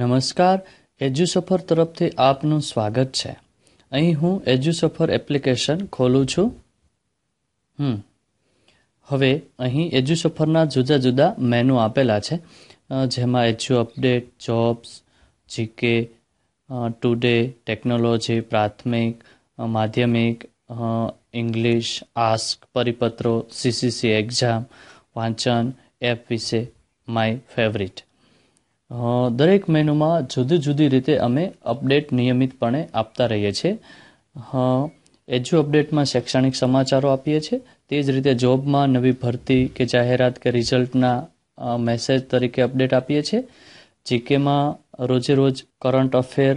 નમસ્કાર એજ્યુ સફર તરફથી આપનું સ્વાગત છે અહીં હું એજ્યુ સફર એપ્લિકેશન ખોલું છું હમ હવે અહીં એજ્યુ સફરના જુદા જુદા મેનુ આપેલા છે જેમાં edu update jobs GK today technology પ્રાથમિક માધ્યમિક ઇંગ્લિશ આસ્ક પરિપત્રો સીસીસી એક્ઝામ વાંચન એપ વિશે માય ફેવરિટ દરેક મેનુમાં જુદી જુદી રીતે અમે અપડેટ નિયમિતપણે આપતા રહીએ છીએ એજ્યુ અપડેટમાં શૈક્ષણિક સમાચારો આપીએ છીએ તે જ રીતે જોબમાં નવી ભરતી કે જાહેરાત કે રિઝલ્ટના મેસેજ તરીકે અપડેટ આપીએ છીએ જીકેમાં રોજે રોજ કરંટ અફેર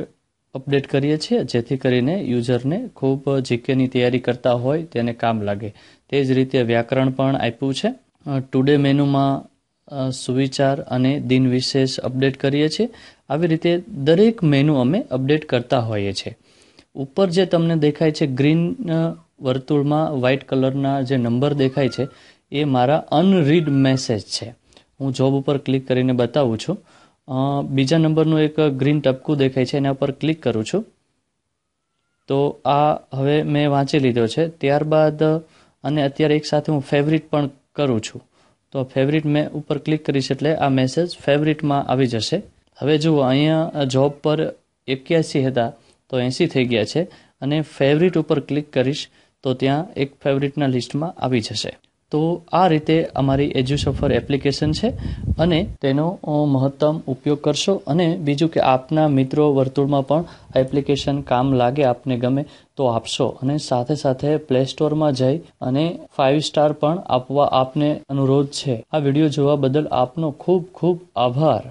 અપડેટ કરીએ છીએ જેથી કરીને યુઝરને ખૂબ જીકેની તૈયારી કરતા હોય તેને કામ લાગે તે જ રીતે વ્યાકરણ પણ આપ્યું છે ટુડે મેનુમાં સુવિચાર અને દિન વિશેષ અપડેટ કરીએ છીએ આવી રીતે દરેક મેનુ અમે અપડેટ કરતા હોઈએ છીએ ઉપર જે તમને દેખાય છે ગ્રીન વર્તુળમાં વ્હાઇટ કલરના જે નંબર દેખાય છે એ મારા અનરીડ મેસેજ છે હું જોબ ઉપર ક્લિક કરીને બતાવું છું બીજા નંબરનું એક ગ્રીન ટપકું દેખાય છે એના પર ક્લિક કરું છું તો આ હવે મેં વાંચી લીધો છે ત્યારબાદ અને અત્યારે એકસાથે હું ફેવરિટ પણ કરું છું તો ફેવરિટ મેં ઉપર ક્લિક કરીશ એટલે આ મેસેજ ફેવરિટમાં આવી જશે હવે જુઓ અહીંયા જોબ પર એક્યાસી હતા તો એંસી થઈ ગયા છે અને ફેવરિટ ઉપર ક્લિક કરીશ તો ત્યાં એક ફેવરિટના લિસ્ટમાં આવી જશે તો આ રીતે અમારી એજ્યુસફર એપ્લિકેશન છે અને તેનો મહત્તમ ઉપયોગ કરશો અને બીજું કે આપના મિત્રો વર્તુળમાં પણ એપ્લિકેશન કામ લાગે આપને ગમે તો આપશો અને સાથે સાથે પ્લે સ્ટોરમાં જઈ અને ફાઇવ સ્ટાર પણ આપવા આપને અનુરોધ છે આ વિડીયો જોવા બદલ આપનો ખૂબ ખૂબ આભાર